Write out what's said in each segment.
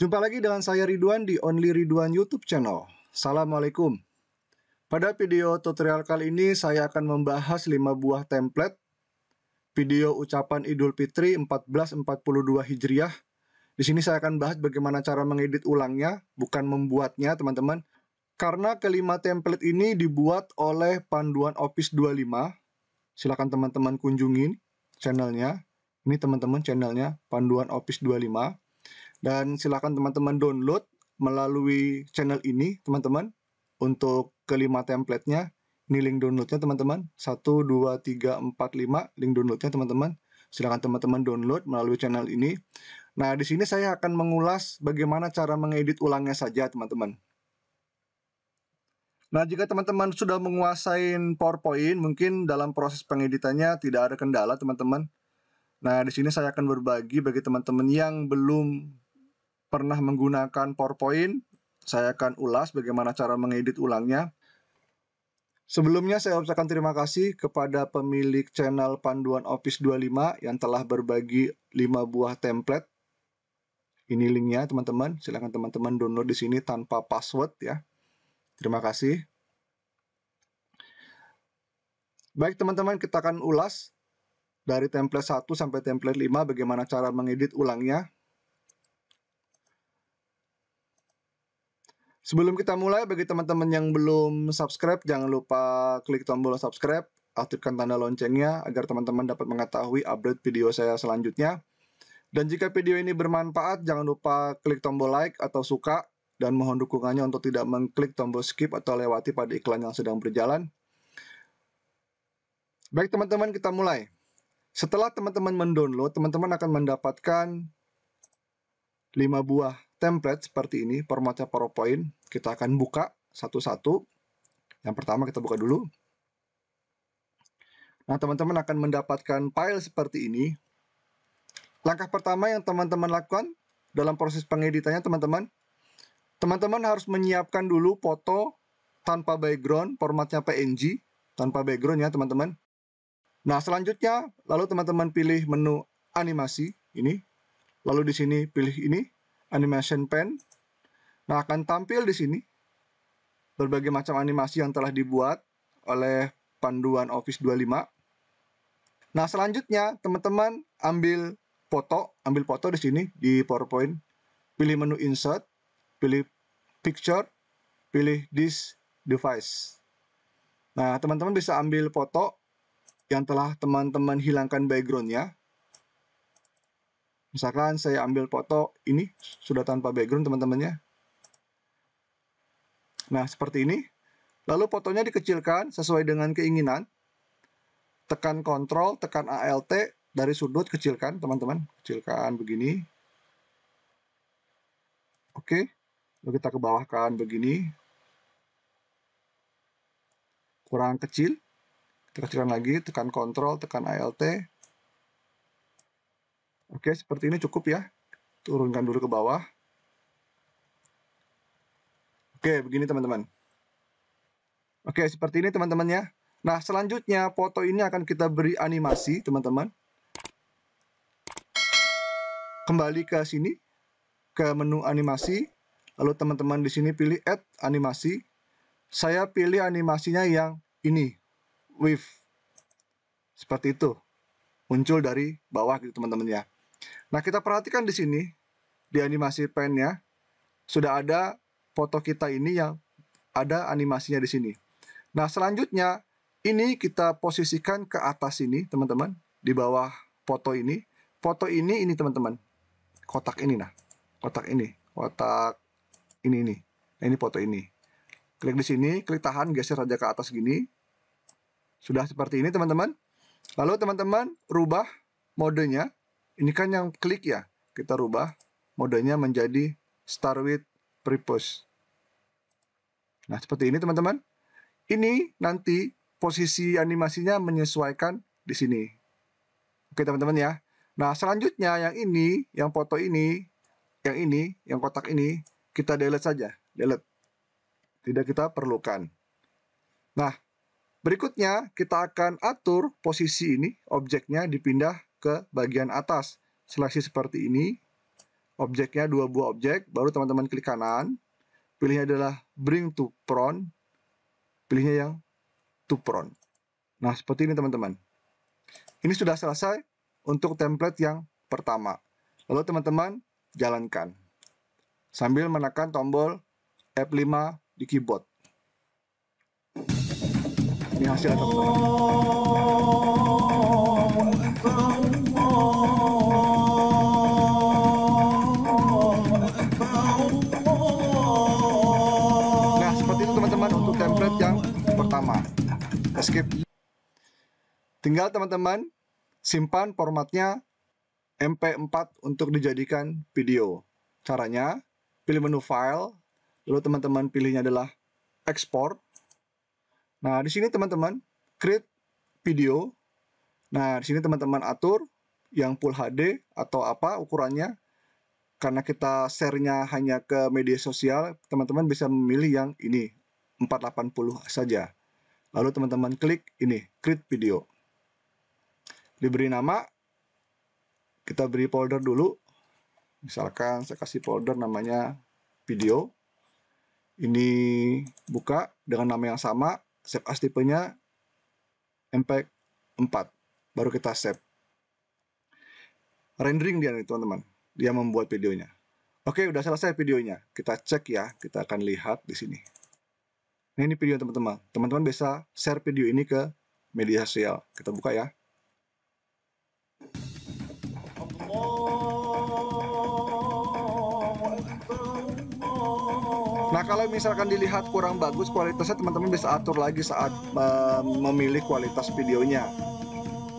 Jumpa lagi dengan saya Ridwan di Only Ridwan YouTube channel. Assalamualaikum. Pada video tutorial kali ini saya akan membahas 5 buah template video ucapan Idul Fitri 1442 Hijriah. Di sini saya akan bahas bagaimana cara mengedit ulangnya, bukan membuatnya, teman-teman. Karena kelima template ini dibuat oleh panduan Office 25. Silakan teman-teman kunjungin channelnya. Ini teman-teman channelnya panduan Office 25 dan silakan teman-teman download melalui channel ini, teman-teman, untuk kelima templatenya Ini link downloadnya, teman-teman. 1, 2, 3, 4, 5, link downloadnya, teman-teman. silakan teman-teman download melalui channel ini. Nah, di sini saya akan mengulas bagaimana cara mengedit ulangnya saja, teman-teman. Nah, jika teman-teman sudah menguasai PowerPoint, mungkin dalam proses pengeditannya tidak ada kendala, teman-teman. Nah, di sini saya akan berbagi bagi teman-teman yang belum pernah menggunakan PowerPoint, saya akan ulas bagaimana cara mengedit ulangnya. Sebelumnya saya ucapkan terima kasih kepada pemilik channel Panduan Office 25 yang telah berbagi 5 buah template. Ini linknya teman-teman, silahkan teman-teman download di sini tanpa password ya. Terima kasih. Baik teman-teman, kita akan ulas dari template 1 sampai template 5 bagaimana cara mengedit ulangnya. Sebelum kita mulai, bagi teman-teman yang belum subscribe, jangan lupa klik tombol subscribe, aktifkan tanda loncengnya agar teman-teman dapat mengetahui update video saya selanjutnya. Dan jika video ini bermanfaat, jangan lupa klik tombol like atau suka, dan mohon dukungannya untuk tidak mengklik tombol skip atau lewati pada iklan yang sedang berjalan. Baik teman-teman, kita mulai. Setelah teman-teman mendownload, teman-teman akan mendapatkan 5 buah template seperti ini, formatnya PowerPoint. Kita akan buka satu-satu. Yang pertama kita buka dulu. Nah, teman-teman akan mendapatkan file seperti ini. Langkah pertama yang teman-teman lakukan dalam proses pengeditannya, teman-teman, teman-teman harus menyiapkan dulu foto tanpa background, formatnya PNG, tanpa background ya, teman-teman. Nah, selanjutnya, lalu teman-teman pilih menu animasi, ini. Lalu di sini pilih ini, animation pen. Nah, akan tampil di sini berbagai macam animasi yang telah dibuat oleh panduan Office 25. Nah, selanjutnya teman-teman ambil foto, ambil foto di sini di PowerPoint. Pilih menu insert, pilih picture, pilih this device. Nah, teman-teman bisa ambil foto yang telah teman-teman hilangkan backgroundnya. Misalkan saya ambil foto ini, sudah tanpa background teman-temannya. Nah, seperti ini. Lalu fotonya dikecilkan sesuai dengan keinginan. Tekan kontrol, tekan ALT dari sudut kecilkan, teman-teman. Kecilkan begini. Oke. Lalu kita kebawahkan begini. Kurang kecil. Kita kecilkan lagi, tekan kontrol, tekan ALT. Oke, seperti ini cukup ya. Turunkan dulu ke bawah. Oke, begini teman-teman. Oke, seperti ini teman-teman ya. Nah, selanjutnya foto ini akan kita beri animasi, teman-teman. Kembali ke sini, ke menu animasi. Lalu teman-teman di sini pilih add animasi. Saya pilih animasinya yang ini, wave. Seperti itu. Muncul dari bawah gitu, teman-teman ya. Nah, kita perhatikan di sini, di animasi pen ya sudah ada foto kita ini yang ada animasinya di sini. Nah, selanjutnya ini kita posisikan ke atas ini, teman-teman, di bawah foto ini. Foto ini ini, teman-teman. Kotak ini nah. Kotak ini, kotak ini ini. Nah, ini foto ini. Klik di sini, klik tahan, geser aja ke atas gini. Sudah seperti ini, teman-teman. Lalu teman-teman rubah modenya. Ini kan yang klik ya. Kita rubah modenya menjadi Star with purpose. Nah, seperti ini teman-teman. Ini nanti posisi animasinya menyesuaikan di sini. Oke, teman-teman ya. Nah, selanjutnya yang ini, yang foto ini, yang ini, yang kotak ini, kita delete saja. Delete. Tidak kita perlukan. Nah, berikutnya kita akan atur posisi ini, objeknya dipindah ke bagian atas. Seleksi seperti ini, objeknya dua buah objek, baru teman-teman klik kanan, Pilihnya adalah bring to front. Pilihnya yang to front. Nah, seperti ini teman-teman. Ini sudah selesai untuk template yang pertama. Lalu teman-teman jalankan. Sambil menekan tombol F5 di keyboard. Ini hasilnya teman-teman. Oh, escape. Tinggal teman-teman simpan formatnya MP4 untuk dijadikan video. Caranya, pilih menu file, lalu teman-teman pilihnya adalah export. Nah, di sini teman-teman create video. Nah, di sini teman-teman atur yang full HD atau apa ukurannya. Karena kita share-nya hanya ke media sosial, teman-teman bisa memilih yang ini 480 saja. Lalu teman-teman klik ini, create video. Diberi nama, kita beri folder dulu. Misalkan saya kasih folder namanya video. Ini buka dengan nama yang sama, save as tipenya MPEG 4. Baru kita save. Rendering dia nih teman-teman. Dia membuat videonya. Oke, udah selesai videonya. Kita cek ya. Kita akan lihat di sini. Nah ini video teman-teman. Teman-teman bisa share video ini ke media sosial. Kita buka ya. Nah kalau misalkan dilihat kurang bagus kualitasnya teman-teman bisa atur lagi saat uh, memilih kualitas videonya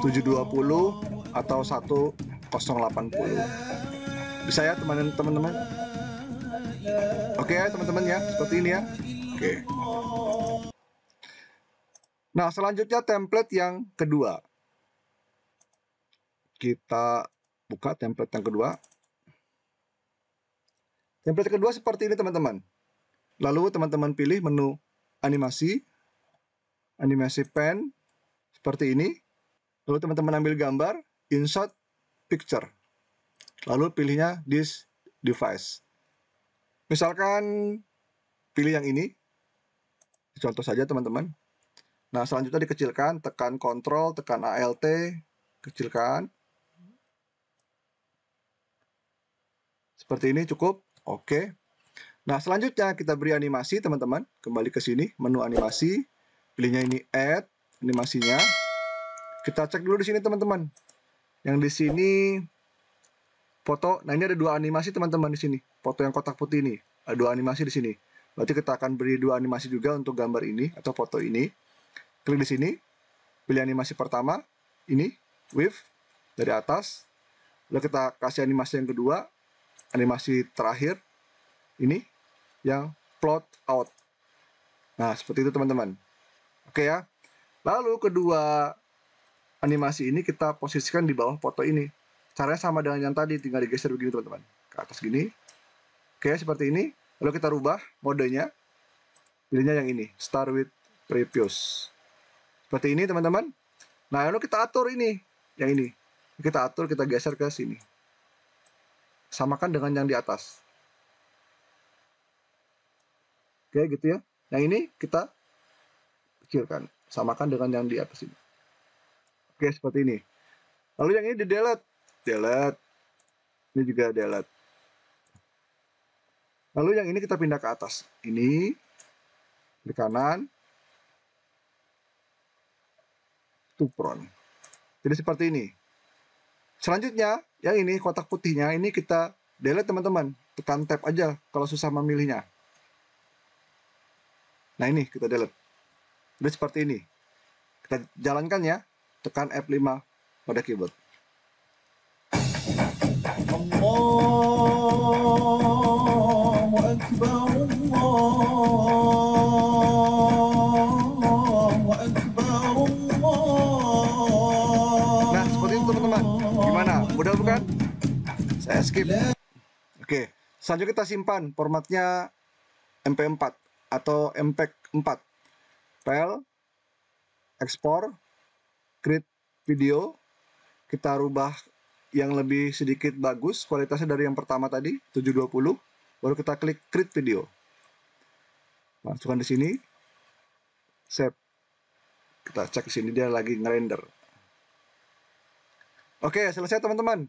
720 atau 1080 bisa ya teman-teman oke ya teman-teman ya seperti ini ya Oke. Okay. Nah, selanjutnya template yang kedua. Kita buka template yang kedua. Template kedua seperti ini, teman-teman. Lalu teman-teman pilih menu animasi, animasi pen, seperti ini. Lalu teman-teman ambil gambar, insert picture. Lalu pilihnya this device. Misalkan pilih yang ini, Contoh saja teman-teman. Nah, selanjutnya dikecilkan, tekan kontrol, tekan ALT, kecilkan. Seperti ini cukup. Oke. Nah, selanjutnya kita beri animasi, teman-teman. Kembali ke sini, menu animasi. Pilihnya ini add, animasinya. Kita cek dulu di sini, teman-teman. Yang di sini foto. Nah, ini ada dua animasi, teman-teman, di sini. Foto yang kotak putih ini. Ada dua animasi di sini. Berarti kita akan beri dua animasi juga untuk gambar ini atau foto ini. Klik di sini, pilih animasi pertama, ini, wave dari atas. Lalu kita kasih animasi yang kedua, animasi terakhir, ini, yang plot out. Nah, seperti itu teman-teman. Oke ya. Lalu kedua animasi ini kita posisikan di bawah foto ini. Caranya sama dengan yang tadi, tinggal digeser begini teman-teman. Ke atas gini. Oke, seperti ini. Lalu kita rubah modenya. Pilihnya yang ini, start with previous. Seperti ini teman-teman. Nah, lalu kita atur ini, yang ini. Kita atur, kita geser ke sini. Samakan dengan yang di atas. Oke, gitu ya. Yang ini kita kecilkan. Samakan dengan yang di atas ini. Oke, seperti ini. Lalu yang ini di delete. Delete. Ini juga delete. Lalu yang ini kita pindah ke atas. Ini di kanan. Tupron. Jadi seperti ini. Selanjutnya, yang ini kotak putihnya ini kita delete teman-teman. Tekan tab aja kalau susah memilihnya. Nah ini kita delete. Jadi seperti ini. Kita jalankan ya. Tekan F5 pada keyboard. Come skip. Oke, okay. selanjutnya kita simpan formatnya MP4 atau MPEG 4. File, ekspor, create video. Kita rubah yang lebih sedikit bagus kualitasnya dari yang pertama tadi 720 baru kita klik create video masukkan di sini save kita cek di sini dia lagi ngerender oke selesai teman-teman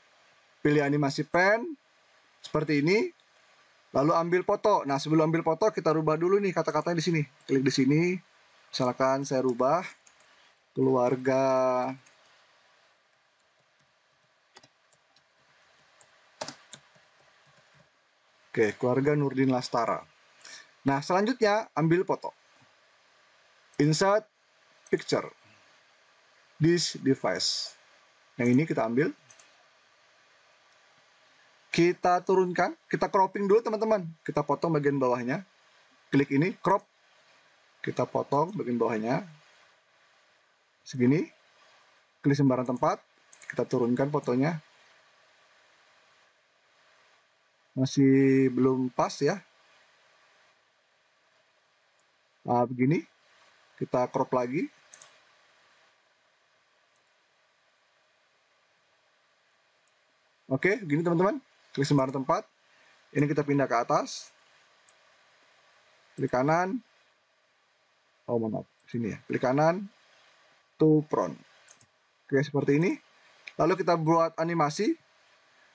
pilih animasi pen seperti ini lalu ambil foto nah sebelum ambil foto kita rubah dulu nih kata-katanya di sini klik di sini misalkan saya rubah keluarga Oke, keluarga Nurdin Lastara. Nah, selanjutnya ambil foto. Insert picture. This device. Yang nah, ini kita ambil kita turunkan, kita cropping dulu teman-teman. Kita potong bagian bawahnya. Klik ini, crop. Kita potong bagian bawahnya. Segini. Klik sembarang tempat. Kita turunkan fotonya. Masih belum pas ya. Nah, begini. Kita crop lagi. Oke, begini teman-teman klik sembarang tempat ini kita pindah ke atas klik kanan oh maaf sini ya klik kanan to front oke seperti ini lalu kita buat animasi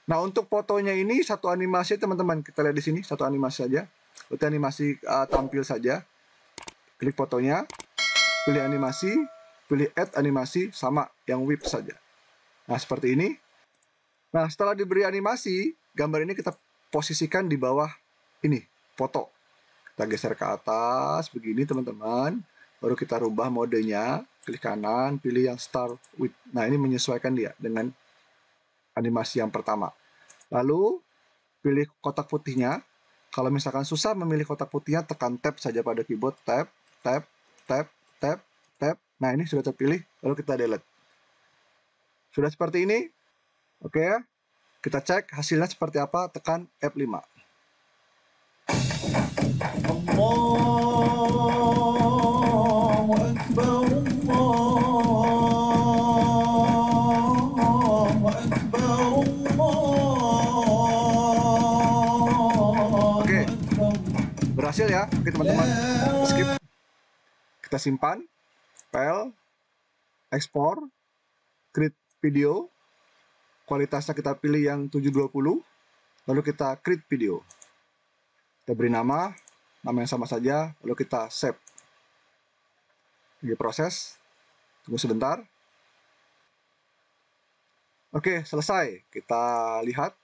nah untuk fotonya ini satu animasi teman-teman kita lihat di sini satu animasi saja berarti animasi uh, tampil saja klik fotonya pilih animasi pilih add animasi sama yang whip saja nah seperti ini nah setelah diberi animasi gambar ini kita posisikan di bawah ini, foto. Kita geser ke atas, begini teman-teman. Baru kita rubah modenya, klik kanan, pilih yang start with. Nah, ini menyesuaikan dia dengan animasi yang pertama. Lalu, pilih kotak putihnya. Kalau misalkan susah memilih kotak putihnya, tekan tab saja pada keyboard. Tab, tab, tab, tab, tab. Nah, ini sudah terpilih, lalu kita delete. Sudah seperti ini. Oke okay. Ya? Kita cek hasilnya seperti apa, tekan F5. Oke, berhasil ya. Oke teman-teman, skip. Kita simpan, file, export, create video, kualitasnya kita pilih yang 720 lalu kita create video kita beri nama nama yang sama saja lalu kita save di proses tunggu sebentar oke selesai kita lihat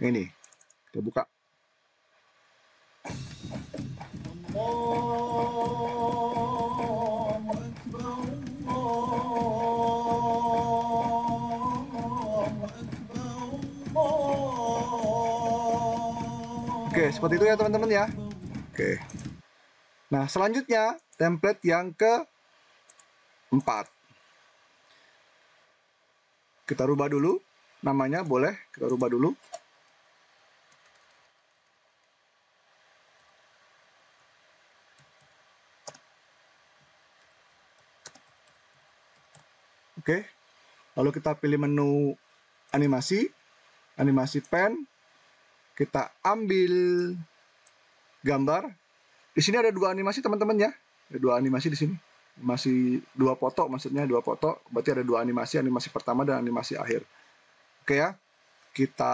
ini kita buka oh. Oke, seperti itu ya teman-teman ya. Oke. Nah, selanjutnya template yang ke 4. Kita rubah dulu namanya boleh kita rubah dulu. Oke. Lalu kita pilih menu animasi, animasi pen, kita ambil gambar. Di sini ada dua animasi teman-teman ya. Ada dua animasi di sini. Masih dua foto maksudnya dua foto. Berarti ada dua animasi, animasi pertama dan animasi akhir. Oke ya. Kita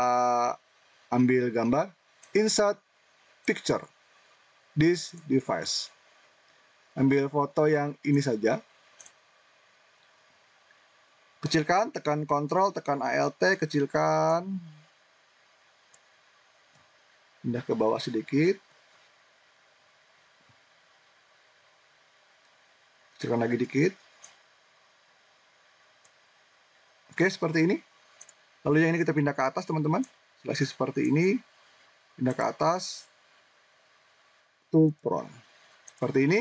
ambil gambar. Insert picture. This device. Ambil foto yang ini saja. Kecilkan, tekan kontrol, tekan ALT, kecilkan pindah ke bawah sedikit kecilkan lagi dikit oke seperti ini lalu yang ini kita pindah ke atas teman-teman seleksi seperti ini pindah ke atas to front seperti ini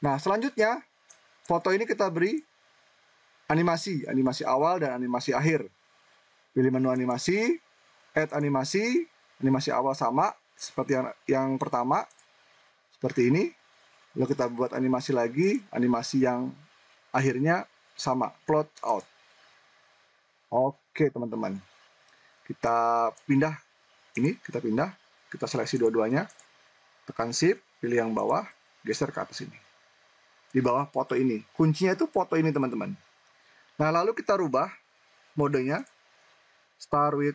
nah selanjutnya foto ini kita beri animasi animasi awal dan animasi akhir pilih menu animasi add animasi animasi awal sama seperti yang, yang pertama seperti ini lalu kita buat animasi lagi animasi yang akhirnya sama plot out oke teman-teman kita pindah ini kita pindah kita seleksi dua-duanya tekan shift pilih yang bawah geser ke atas ini di bawah foto ini kuncinya itu foto ini teman-teman nah lalu kita rubah modenya start with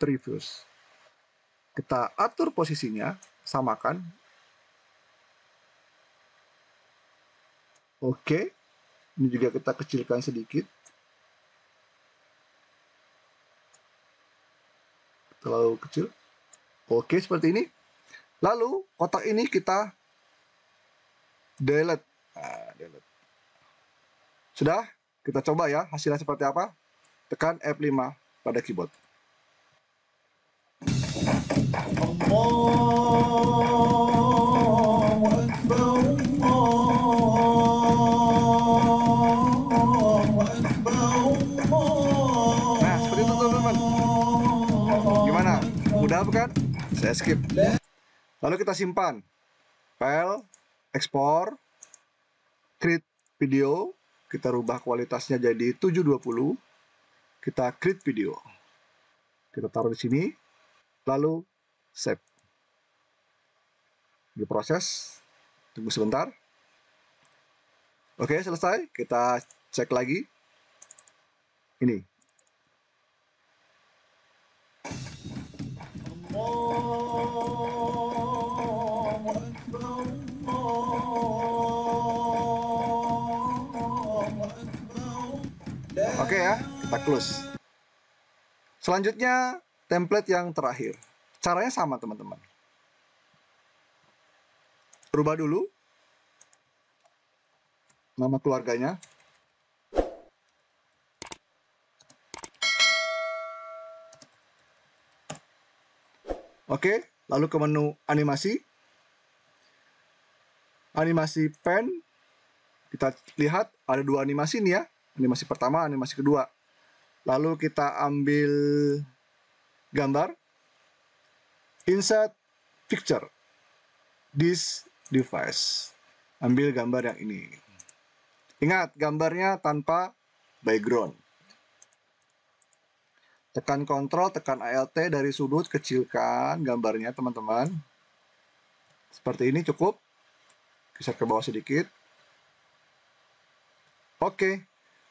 Trivius. Kita atur posisinya, samakan. Oke, ini juga kita kecilkan sedikit. Terlalu kecil. Oke, seperti ini. Lalu, kotak ini kita delete. Nah, delete. Sudah? Kita coba ya hasilnya seperti apa. Tekan F5 pada keyboard. Nah, seperti itu teman-teman. Gimana? Mudah bukan? Saya skip. Lalu kita simpan. File, ekspor, create video, kita rubah kualitasnya jadi 720. Kita create video. Kita taruh di sini. Lalu save proses, tunggu sebentar oke selesai kita cek lagi ini Oke ya, kita close. Selanjutnya template yang terakhir. Caranya sama teman-teman. Rubah dulu nama keluarganya. Oke, lalu ke menu animasi. Animasi pen. Kita lihat ada dua animasi nih ya. Animasi pertama, animasi kedua. Lalu kita ambil gambar insert picture this device ambil gambar yang ini ingat gambarnya tanpa background tekan kontrol tekan alt dari sudut kecilkan gambarnya teman-teman seperti ini cukup geser ke bawah sedikit oke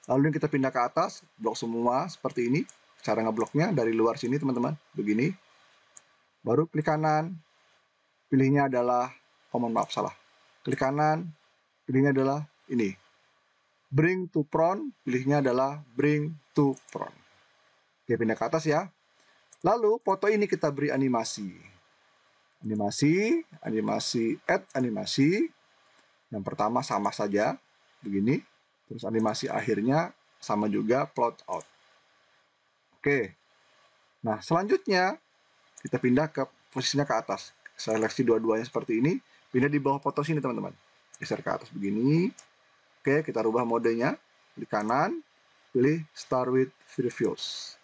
lalu kita pindah ke atas blok semua seperti ini cara ngebloknya dari luar sini teman-teman begini Baru klik kanan, pilihnya adalah, oh mohon maaf salah, klik kanan, pilihnya adalah ini. Bring to front, pilihnya adalah bring to front. Oke, pindah ke atas ya. Lalu foto ini kita beri animasi. Animasi, animasi, add animasi. Yang pertama sama saja, begini. Terus animasi akhirnya sama juga plot out. Oke. Nah, selanjutnya kita pindah ke posisinya ke atas seleksi dua-duanya seperti ini pindah di bawah foto sini teman-teman geser ke atas begini oke kita rubah modenya di kanan pilih start with views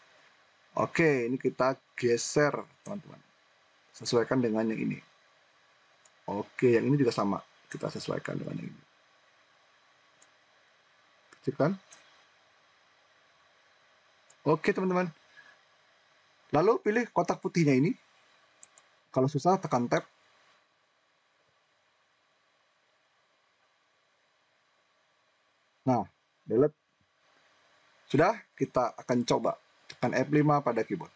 oke ini kita geser teman-teman sesuaikan dengan yang ini oke yang ini juga sama kita sesuaikan dengan yang ini kecilkan oke teman-teman Lalu pilih kotak putihnya ini. Kalau susah tekan tab. Nah, delete. Sudah, kita akan coba tekan F5 pada keyboard.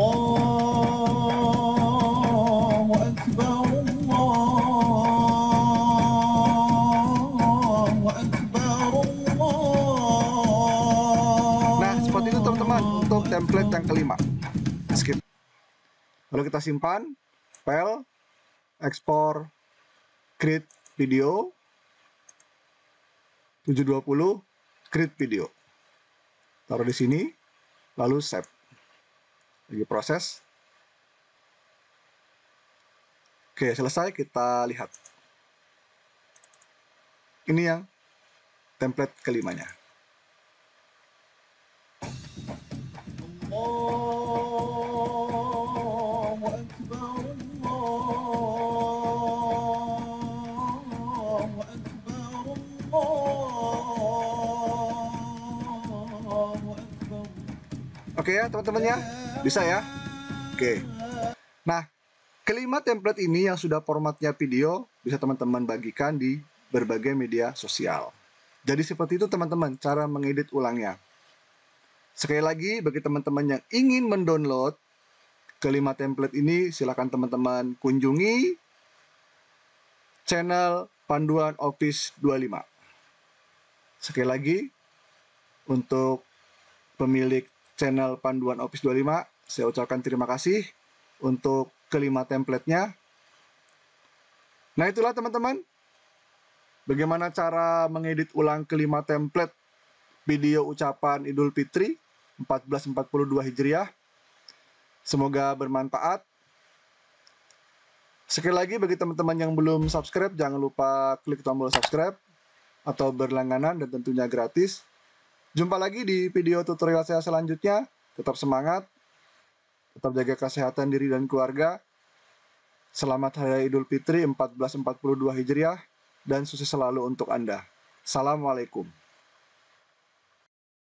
Oh. Template yang kelima. Skip. Lalu kita simpan, file, ekspor, create video, 720, create video. Taruh di sini, lalu save. Lagi proses. Oke, selesai kita lihat. Ini yang template kelimanya. Oke ya teman-teman ya, bisa ya. Oke. Nah, kelima template ini yang sudah formatnya video bisa teman-teman bagikan di berbagai media sosial. Jadi seperti itu teman-teman cara mengedit ulangnya. Sekali lagi bagi teman-teman yang ingin mendownload kelima template ini silahkan teman-teman kunjungi channel Panduan Office 25. Sekali lagi untuk pemilik channel Panduan Office 25. Saya ucapkan terima kasih untuk kelima templatenya. Nah itulah teman-teman, bagaimana cara mengedit ulang kelima template video ucapan Idul Fitri 1442 Hijriah. Semoga bermanfaat. Sekali lagi bagi teman-teman yang belum subscribe, jangan lupa klik tombol subscribe atau berlangganan dan tentunya gratis. Jumpa lagi di video tutorial saya selanjutnya. Tetap semangat, tetap jaga kesehatan diri dan keluarga. Selamat Hari Idul Fitri 1442 Hijriah dan sukses selalu untuk Anda. Assalamualaikum.